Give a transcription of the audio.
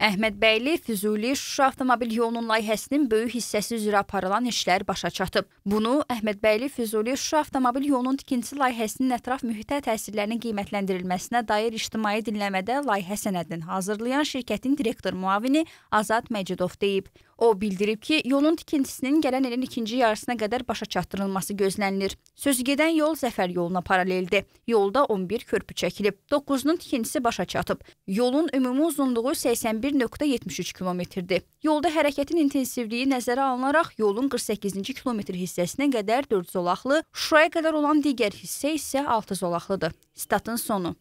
Əhmədbəyli, Füzuli, Şuşa avtomobil yolunun layihəsinin böyük hissəsi üzrə aparılan işlər başa çatıb. Bunu Əhmədbəyli, Füzuli, Şuşa avtomobil yolunun tikintisi layihəsinin ətraf mühitə təsirlərinin qiymətləndirilməsinə dair ictimai dinləmədə layihə sənədini hazırlayan şirkətin direktor müavini Azad Məcidov deyib. O bildirib ki, yolun tikintisinin gələn ilin ikinci yarısına qədər başa çatdırılması gözlənilir. Sözü gedən yol Zəfər yoluna paraleldir. Yolda 11 körpü çəkilib, 9-unun tikintisi başa çatıb. Yolun ümumi uzunluğu 81 1.73 kilometrdir. Yolda hərəkətin intensivliyi nəzərə alınaraq yolun 48-ci kilometr hissəsinə qədər 4 zolaqlı, Şuşaya qədər olan digər hissə isə 6 zolaqlıdır. Statın sonu.